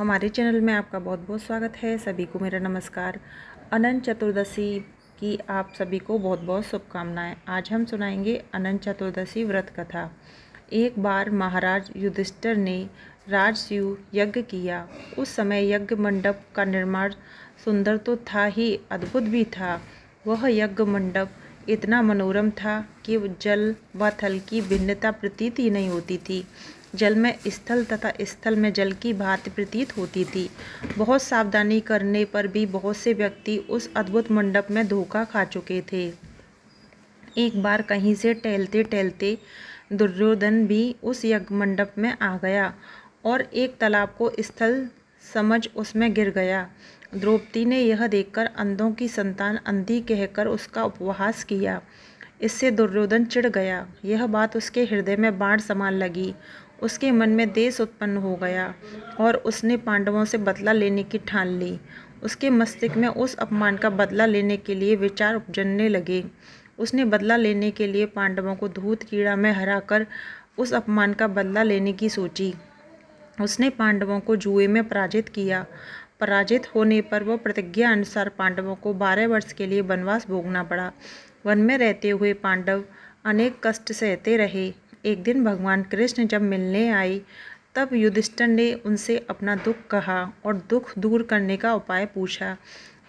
हमारे चैनल में आपका बहुत बहुत स्वागत है सभी को मेरा नमस्कार अनंत चतुर्दशी की आप सभी को बहुत बहुत शुभकामनाएं आज हम सुनाएंगे अनंत चतुर्दशी व्रत कथा एक बार महाराज युधिष्ठर ने राजस्यू यज्ञ किया उस समय यज्ञ मंडप का निर्माण सुंदर तो था ही अद्भुत भी था वह यज्ञ मंडप इतना मनोरम था कि जल व थल की भिन्नता प्रतीत ही नहीं होती थी जल में स्थल तथा स्थल में जल की भांति प्रतीत होती थी बहुत सावधानी करने पर भी बहुत से व्यक्ति उस अद्भुत मंडप में धोखा खा चुके थे एक बार कहीं से टहलते टहलते दुर्योधन भी उस यज्ञ मंडप में आ गया और एक तालाब को स्थल समझ उसमें गिर गया द्रौपदी ने यह देखकर अंधों की संतान अंधी कहकर उसका उपवास किया इससे दुर्योधन चिढ़ गया यह बात उसके हृदय में बाढ़ समान लगी उसके मन में देश उत्पन्न हो गया और उसने पांडवों से बदला लेने की ठान ली उसके मस्तिष्क में उस अपमान का बदला लेने के लिए विचार उपजनने लगे उसने बदला लेने के लिए पांडवों को धूत कीड़ा में हराकर उस अपमान का बदला लेने की सोची उसने पांडवों को जुए में पराजित किया पराजित होने पर वह प्रतिज्ञा अनुसार पांडवों को बारह वर्ष के लिए वनवास भोगना पड़ा वन में रहते हुए पांडव अनेक कष्ट सहते रहे एक दिन भगवान कृष्ण जब मिलने आए तब युधिष्ठर ने उनसे अपना दुख कहा और दुख दूर करने का उपाय पूछा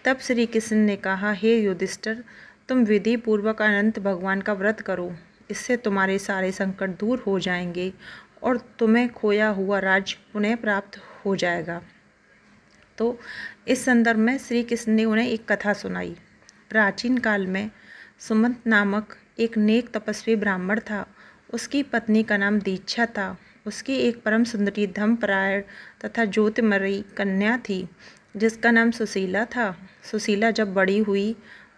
तब श्री कृष्ण ने कहा हे युधिष्ठर तुम विधि पूर्वक अनंत भगवान का व्रत करो इससे तुम्हारे सारे संकट दूर हो जाएंगे और तुम्हें खोया हुआ राज्य पुनः प्राप्त हो जाएगा तो इस संदर्भ में श्री कृष्ण ने उन्हें एक कथा सुनाई प्राचीन काल में सुमंत नामक एक नेक तपस्वी ब्राह्मण था उसकी पत्नी का नाम दीक्षा था उसकी एक परम सुंदरी धमपरायण तथा ज्योतिमरी कन्या थी जिसका नाम सुशीला था सुशीला जब बड़ी हुई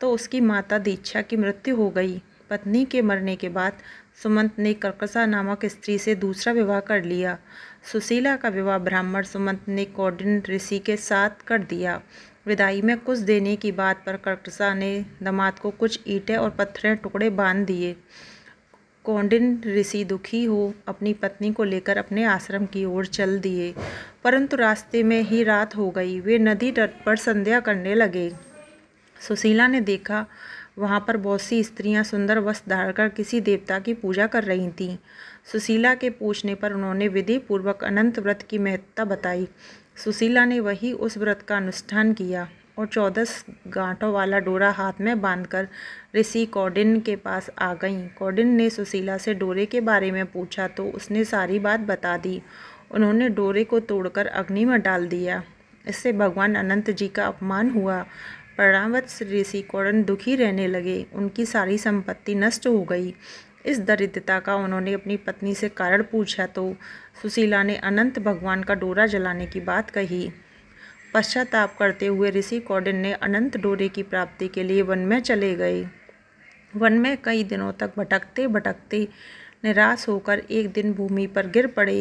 तो उसकी माता दीक्षा की मृत्यु हो गई पत्नी के मरने के बाद सुमंत ने कर्कसा नामक स्त्री से दूसरा विवाह कर लिया सुशीला का विवाह ब्राह्मण सुमंत ने कौडिन ऋषि के साथ कर दिया विदाई में कुछ देने की बात पर कर्कसा ने दमाद को कुछ ईंटें और पत्थरें टुकड़े बांध दिए कौंडिन ऋषि दुखी हो अपनी पत्नी को लेकर अपने आश्रम की ओर चल दिए परंतु रास्ते में ही रात हो गई वे नदी तट पर संध्या करने लगे सुशीला ने देखा वहाँ पर बहुत सी स्त्रियाँ सुंदर वस्त्र धारकर कर किसी देवता की पूजा कर रही थीं सुशीला के पूछने पर उन्होंने विधि पूर्वक अनंत व्रत की महत्ता बताई सुशीला ने वही उस व्रत का अनुष्ठान किया और चौदस गांठों वाला डोरा हाथ में बांधकर ऋषि कौडिन के पास आ गईं कौडिन ने सुशीला से डोरे के बारे में पूछा तो उसने सारी बात बता दी उन्होंने डोरे को तोड़कर अग्नि में डाल दिया इससे भगवान अनंत जी का अपमान हुआ प्रणावत्स ऋषि कौड़न दुखी रहने लगे उनकी सारी संपत्ति नष्ट हो गई इस दरिद्रता का उन्होंने अपनी पत्नी से कारण पूछा तो सुशीला ने अनंत भगवान का डोरा जलाने की बात कही पश्चाताप करते हुए ऋषि कौडिन ने अनंत डोरे की प्राप्ति के लिए वन में चले गए वन में कई दिनों तक भटकते भटकते निराश होकर एक दिन भूमि पर गिर पड़े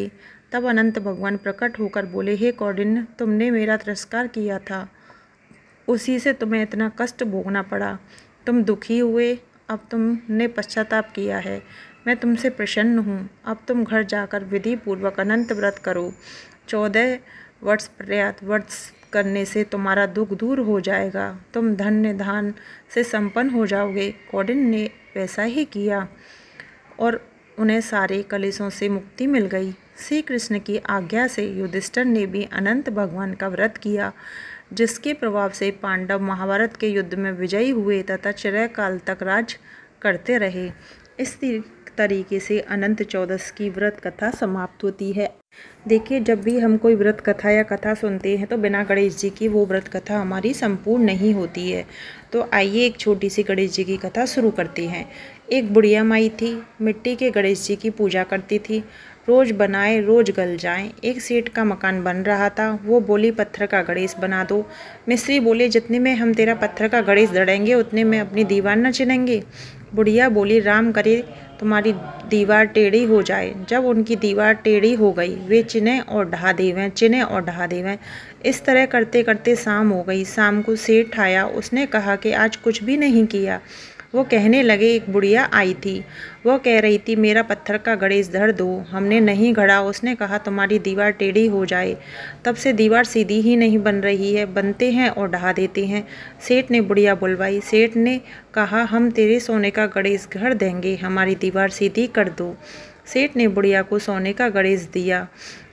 तब अनंत भगवान प्रकट होकर बोले हे कौडिन तुमने मेरा तिरस्कार किया था उसी से तुम्हें इतना कष्ट भोगना पड़ा तुम दुखी हुए अब तुमने पश्चाताप किया है मैं तुमसे प्रसन्न हूँ अब तुम घर जाकर विधि पूर्वक अनंत व्रत करो चौदह वर्ष प्रयात वर्ष करने से तुम्हारा दुख दूर हो जाएगा तुम धन्य धान से संपन्न हो जाओगे कॉडिन ने वैसा ही किया और उन्हें सारे कलेशों से मुक्ति मिल गई श्री कृष्ण की आज्ञा से युधिष्ठर ने भी अनंत भगवान का व्रत किया जिसके प्रभाव से पांडव महाभारत के युद्ध में विजयी हुए तथा चिरकाल तक राज करते रहे इस तरीके से अनंत चौदस की व्रत कथा समाप्त होती है देखिए जब भी हम कोई व्रत कथा या कथा सुनते हैं तो बिना गणेश जी की वो व्रत कथा हमारी संपूर्ण नहीं होती है तो आइए एक छोटी सी गणेश जी की कथा शुरू करती हैं एक बुढ़िया माई थी मिट्टी के गणेश जी की पूजा करती थी रोज़ बनाए रोज़ गल जाएं एक सीट का मकान बन रहा था वो बोली पत्थर का गणेश बना दो मिस्त्री बोले जितने में हम तेरा पत्थर का गणेश दड़ेंगे उतने में अपनी दीवार न चिनेंगे बुढ़िया बोली राम करे तुम्हारी दीवार टेढ़ी हो जाए जब उनकी दीवार टेढ़ी हो गई वे चिने और ढहा देवें चिने और ढहा देवें इस तरह करते करते शाम हो गई शाम को सेठ आया उसने कहा कि आज कुछ भी नहीं किया वो कहने लगे एक बुढ़िया आई थी वो कह रही थी मेरा पत्थर का गणेश धर दो हमने नहीं घड़ा उसने कहा तुम्हारी दीवार टेढ़ी हो जाए तब से दीवार सीधी ही नहीं बन रही है बनते हैं और ढहा देते हैं सेठ ने बुढ़िया बुलवाई सेठ ने कहा हम तेरे सोने का गणेश घर देंगे हमारी दीवार सीधी कर दो सेठ ने बुढ़िया को सोने का गणेश दिया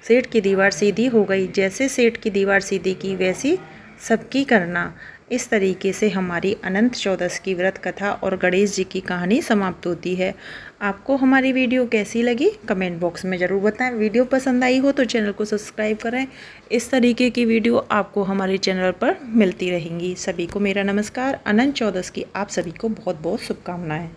सेठ की दीवार सीधी हो गई जैसे सेठ की दीवार सीधी की वैसी सबकी करना इस तरीके से हमारी अनंत चौदस की व्रत कथा और गणेश जी की कहानी समाप्त होती है आपको हमारी वीडियो कैसी लगी कमेंट बॉक्स में ज़रूर बताएं वीडियो पसंद आई हो तो चैनल को सब्सक्राइब करें इस तरीके की वीडियो आपको हमारे चैनल पर मिलती रहेंगी सभी को मेरा नमस्कार अनंत चौदस की आप सभी को बहुत बहुत शुभकामनाएँ